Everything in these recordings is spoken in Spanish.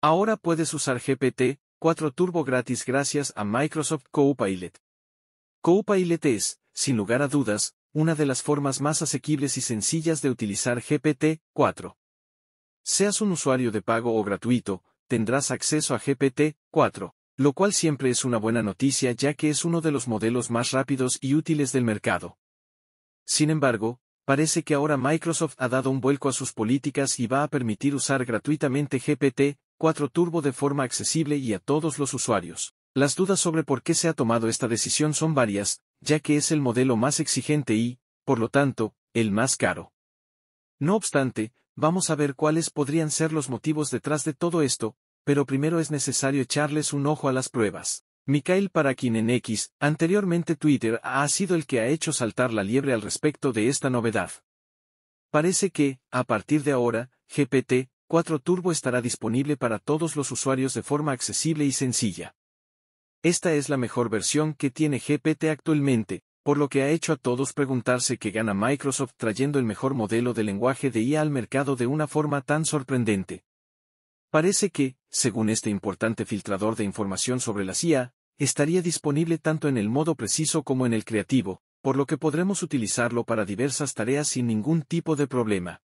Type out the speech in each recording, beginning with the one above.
Ahora puedes usar GPT-4 Turbo gratis gracias a Microsoft Copilot. Copilot es, sin lugar a dudas, una de las formas más asequibles y sencillas de utilizar GPT-4. Seas un usuario de pago o gratuito, tendrás acceso a GPT-4, lo cual siempre es una buena noticia ya que es uno de los modelos más rápidos y útiles del mercado. Sin embargo, parece que ahora Microsoft ha dado un vuelco a sus políticas y va a permitir usar gratuitamente GPT 4 Turbo de forma accesible y a todos los usuarios. Las dudas sobre por qué se ha tomado esta decisión son varias, ya que es el modelo más exigente y, por lo tanto, el más caro. No obstante, vamos a ver cuáles podrían ser los motivos detrás de todo esto, pero primero es necesario echarles un ojo a las pruebas. Mikhail Parakin en X, anteriormente Twitter, ha sido el que ha hecho saltar la liebre al respecto de esta novedad. Parece que, a partir de ahora, GPT, 4 Turbo estará disponible para todos los usuarios de forma accesible y sencilla. Esta es la mejor versión que tiene GPT actualmente, por lo que ha hecho a todos preguntarse qué gana Microsoft trayendo el mejor modelo de lenguaje de IA al mercado de una forma tan sorprendente. Parece que, según este importante filtrador de información sobre la IA, estaría disponible tanto en el modo preciso como en el creativo, por lo que podremos utilizarlo para diversas tareas sin ningún tipo de problema.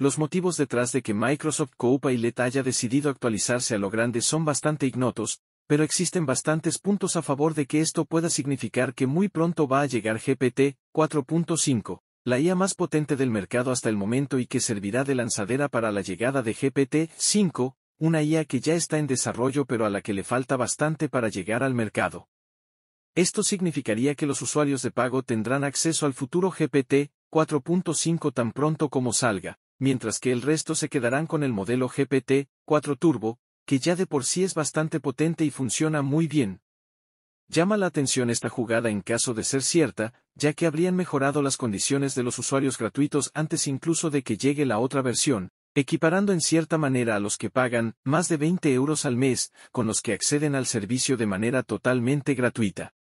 Los motivos detrás de que Microsoft Copilot haya decidido actualizarse a lo grande son bastante ignotos, pero existen bastantes puntos a favor de que esto pueda significar que muy pronto va a llegar GPT 4.5, la IA más potente del mercado hasta el momento y que servirá de lanzadera para la llegada de GPT 5, una IA que ya está en desarrollo pero a la que le falta bastante para llegar al mercado. Esto significaría que los usuarios de pago tendrán acceso al futuro GPT 4.5 tan pronto como salga, mientras que el resto se quedarán con el modelo GPT-4 Turbo, que ya de por sí es bastante potente y funciona muy bien. Llama la atención esta jugada en caso de ser cierta, ya que habrían mejorado las condiciones de los usuarios gratuitos antes incluso de que llegue la otra versión, equiparando en cierta manera a los que pagan más de 20 euros al mes, con los que acceden al servicio de manera totalmente gratuita.